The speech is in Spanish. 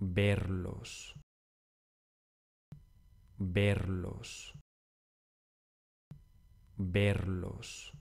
verlos, verlos, verlos.